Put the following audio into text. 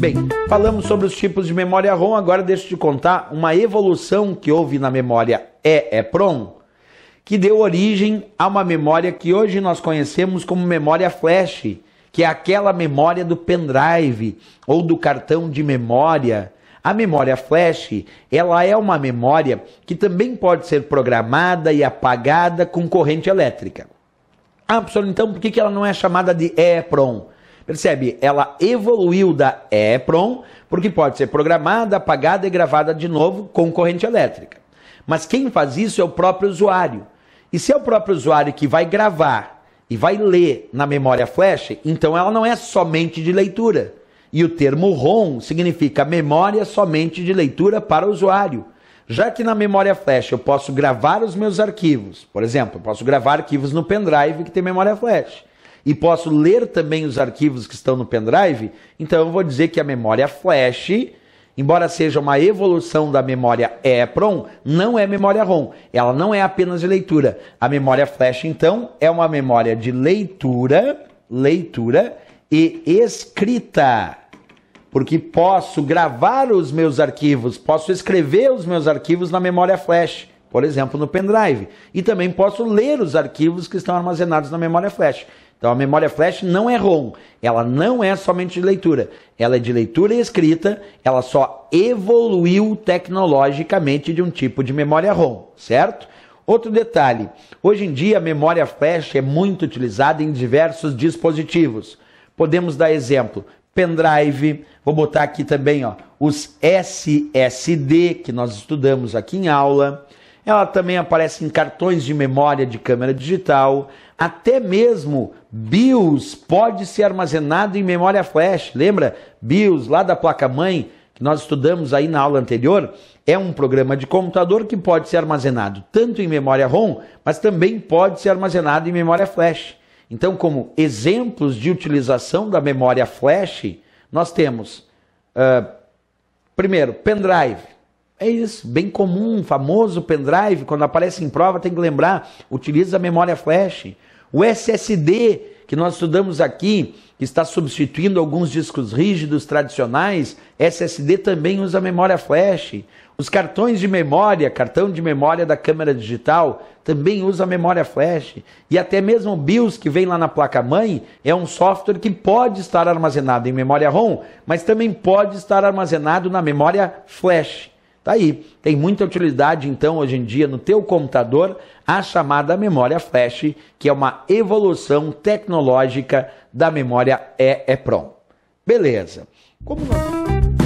Bem, falamos sobre os tipos de memória ROM, agora deixa eu te contar uma evolução que houve na memória EEPROM, é que deu origem a uma memória que hoje nós conhecemos como memória flash, que é aquela memória do pendrive ou do cartão de memória. A memória flash, ela é uma memória que também pode ser programada e apagada com corrente elétrica. Ah, professor, então por que ela não é chamada de EEPROM? É Percebe? Ela evoluiu da EPROM, porque pode ser programada, apagada e gravada de novo com corrente elétrica. Mas quem faz isso é o próprio usuário. E se é o próprio usuário que vai gravar e vai ler na memória flash, então ela não é somente de leitura. E o termo ROM significa memória somente de leitura para o usuário. Já que na memória flash eu posso gravar os meus arquivos, por exemplo, eu posso gravar arquivos no pendrive que tem memória flash e posso ler também os arquivos que estão no pendrive, então eu vou dizer que a memória flash, embora seja uma evolução da memória EEPROM, não é memória ROM. Ela não é apenas de leitura. A memória flash, então, é uma memória de leitura, leitura e escrita. Porque posso gravar os meus arquivos, posso escrever os meus arquivos na memória flash por exemplo, no pendrive. E também posso ler os arquivos que estão armazenados na memória flash. Então a memória flash não é ROM, ela não é somente de leitura, ela é de leitura e escrita, ela só evoluiu tecnologicamente de um tipo de memória ROM, certo? Outro detalhe, hoje em dia a memória flash é muito utilizada em diversos dispositivos. Podemos dar exemplo, pendrive, vou botar aqui também ó, os SSD que nós estudamos aqui em aula, ela também aparece em cartões de memória de câmera digital, até mesmo BIOS pode ser armazenado em memória flash. Lembra? BIOS lá da placa-mãe, que nós estudamos aí na aula anterior, é um programa de computador que pode ser armazenado tanto em memória ROM, mas também pode ser armazenado em memória flash. Então, como exemplos de utilização da memória flash, nós temos, uh, primeiro, pendrive é isso, bem comum, famoso pendrive, quando aparece em prova tem que lembrar, utiliza a memória flash. O SSD, que nós estudamos aqui, que está substituindo alguns discos rígidos tradicionais, SSD também usa memória flash. Os cartões de memória, cartão de memória da câmera digital, também usa memória flash. E até mesmo o BIOS que vem lá na placa-mãe é um software que pode estar armazenado em memória ROM, mas também pode estar armazenado na memória flash. Tá aí, tem muita utilidade então hoje em dia no teu computador a chamada memória flash, que é uma evolução tecnológica da memória EEPROM. Beleza. Como nós...